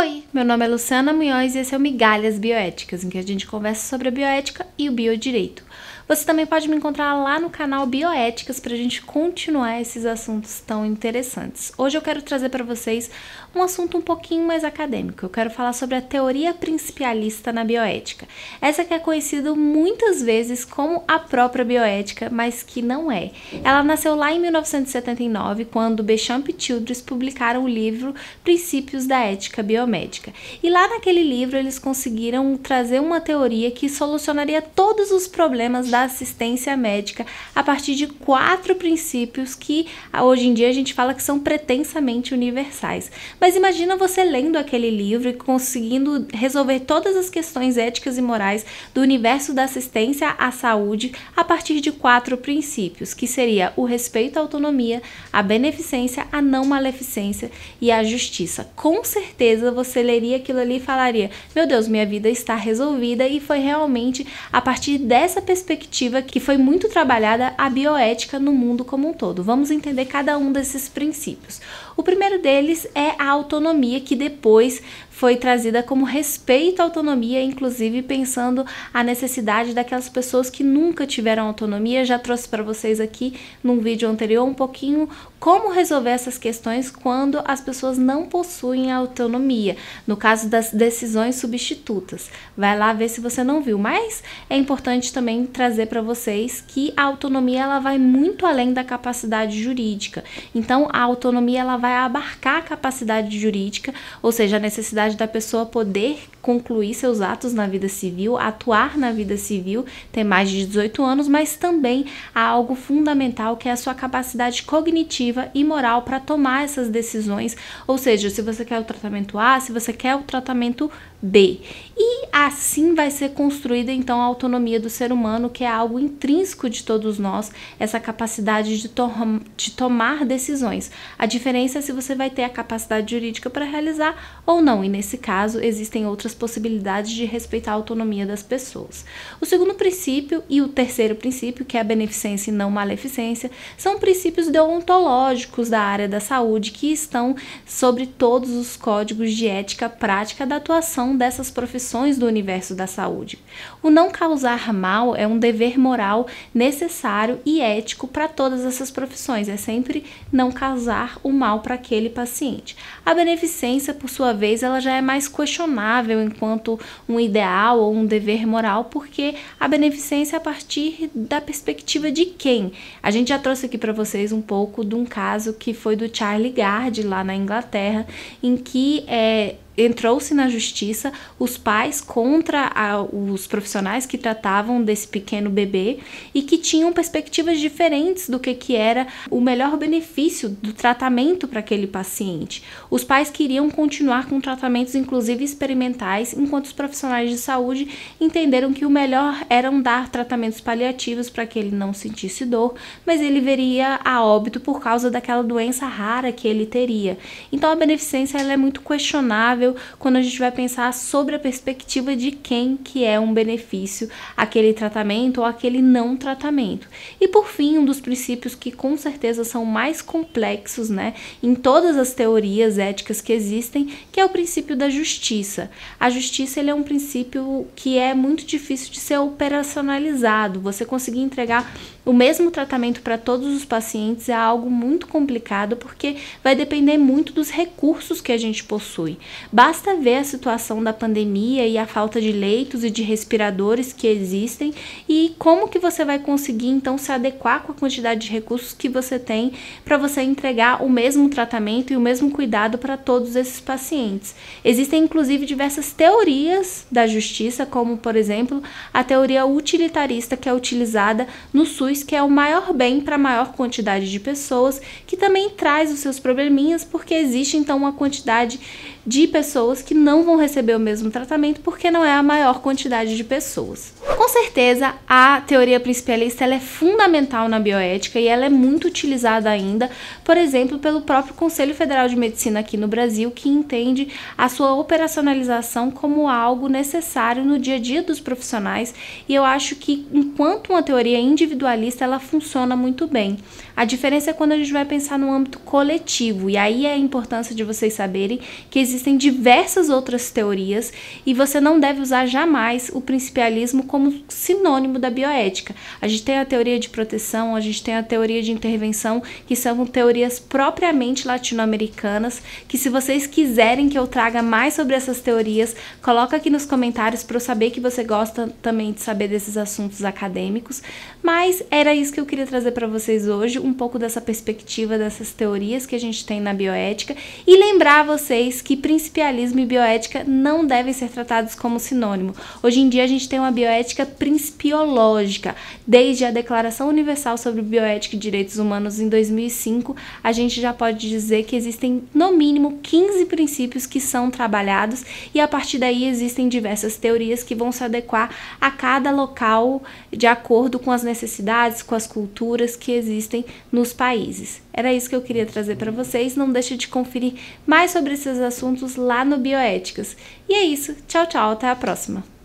Oi, meu nome é Luciana Munhoz e esse é o Migalhas Bioéticas, em que a gente conversa sobre a bioética e o biodireito. Você também pode me encontrar lá no canal Bioéticas para a gente continuar esses assuntos tão interessantes. Hoje eu quero trazer para vocês um assunto um pouquinho mais acadêmico. Eu quero falar sobre a teoria principalista na bioética. Essa que é conhecida muitas vezes como a própria bioética, mas que não é. Ela nasceu lá em 1979, quando Bechamp e Childress publicaram o livro Princípios da Ética Bioética biomédica. E lá naquele livro eles conseguiram trazer uma teoria que solucionaria todos os problemas da assistência médica a partir de quatro princípios que ah, hoje em dia a gente fala que são pretensamente universais. Mas imagina você lendo aquele livro e conseguindo resolver todas as questões éticas e morais do universo da assistência à saúde a partir de quatro princípios, que seria o respeito à autonomia, a beneficência, a não maleficência e a justiça. Com certeza certeza você leria aquilo ali e falaria: Meu Deus, minha vida está resolvida. E foi realmente a partir dessa perspectiva que foi muito trabalhada a bioética no mundo como um todo. Vamos entender cada um desses princípios. O primeiro deles é a autonomia, que depois foi trazida como respeito à autonomia, inclusive pensando a necessidade daquelas pessoas que nunca tiveram autonomia. Já trouxe para vocês aqui num vídeo anterior um pouquinho como resolver essas questões quando as pessoas não possuem autonomia, no caso das decisões substitutas. Vai lá ver se você não viu, mas é importante também trazer para vocês que a autonomia ela vai muito além da capacidade jurídica. Então a autonomia ela vai vai abarcar a capacidade jurídica, ou seja, a necessidade da pessoa poder concluir seus atos na vida civil, atuar na vida civil, ter mais de 18 anos, mas também há algo fundamental que é a sua capacidade cognitiva e moral para tomar essas decisões, ou seja, se você quer o tratamento A, se você quer o tratamento B. E assim vai ser construída então a autonomia do ser humano, que é algo intrínseco de todos nós, essa capacidade de, to de tomar decisões. A diferença é se você vai ter a capacidade jurídica para realizar ou não, e nesse caso existem outras outras possibilidades de respeitar a autonomia das pessoas. O segundo princípio e o terceiro princípio, que é a beneficência e não maleficência, são princípios deontológicos da área da saúde que estão sobre todos os códigos de ética prática da atuação dessas profissões do universo da saúde. O não causar mal é um dever moral necessário e ético para todas essas profissões, é sempre não causar o mal para aquele paciente. A beneficência, por sua vez, ela já é mais questionável enquanto um ideal ou um dever moral, porque a beneficência é a partir da perspectiva de quem? A gente já trouxe aqui para vocês um pouco de um caso que foi do Charlie Gard lá na Inglaterra, em que é, entrou-se na justiça os pais contra a, os profissionais que tratavam desse pequeno bebê e que tinham perspectivas diferentes do que, que era o melhor benefício do tratamento para aquele paciente. Os pais queriam continuar com tratamentos, inclusive experimentais, enquanto os profissionais de saúde entenderam que o melhor era dar tratamentos paliativos para que ele não sentisse dor, mas ele veria a óbito por causa daquela doença rara que ele teria. Então a beneficência ela é muito questionável quando a gente vai pensar sobre a perspectiva de quem que é um benefício aquele tratamento ou aquele não tratamento. E por fim, um dos princípios que com certeza são mais complexos, né, em todas as teorias éticas que existem, que é o princípio da justiça. A justiça ele é um princípio que é muito difícil de ser operacionalizado. Você conseguir entregar o mesmo tratamento para todos os pacientes é algo muito complicado porque vai depender muito dos recursos que a gente possui. Basta ver a situação da pandemia e a falta de leitos e de respiradores que existem e como que você vai conseguir então se adequar com a quantidade de recursos que você tem para você entregar o mesmo tratamento e o mesmo cuidado para todos esses pacientes. Existem inclusive diversas teorias da justiça, como por exemplo, a teoria utilitarista que é utilizada no SUS, que é o maior bem para a maior quantidade de pessoas, que também traz os seus probleminhas porque existe então uma quantidade de pessoas que não vão receber o mesmo tratamento porque não é a maior quantidade de pessoas. Com certeza, a teoria principalista é fundamental na bioética e ela é muito utilizada ainda, por exemplo, pelo próprio Conselho Federal de Medicina aqui no Brasil, que entende a sua operacionalização como algo necessário no dia a dia dos profissionais, e eu acho que enquanto uma teoria individualista, ela funciona muito bem. A diferença é quando a gente vai pensar no âmbito coletivo, e aí é a importância de vocês saberem que existe existem diversas outras teorias e você não deve usar jamais o principialismo como sinônimo da bioética. A gente tem a teoria de proteção, a gente tem a teoria de intervenção, que são teorias propriamente latino-americanas, que se vocês quiserem que eu traga mais sobre essas teorias, coloca aqui nos comentários para eu saber que você gosta também de saber desses assuntos acadêmicos. Mas era isso que eu queria trazer para vocês hoje, um pouco dessa perspectiva dessas teorias que a gente tem na bioética e lembrar vocês que principialismo e bioética não devem ser tratados como sinônimo. Hoje em dia a gente tem uma bioética principiológica. Desde a Declaração Universal sobre Bioética e Direitos Humanos em 2005, a gente já pode dizer que existem no mínimo 15 princípios que são trabalhados e a partir daí existem diversas teorias que vão se adequar a cada local de acordo com as necessidades, com as culturas que existem nos países. Era isso que eu queria trazer para vocês. Não deixe de conferir mais sobre esses assuntos lá no Bioéticas. E é isso. Tchau, tchau. Até a próxima.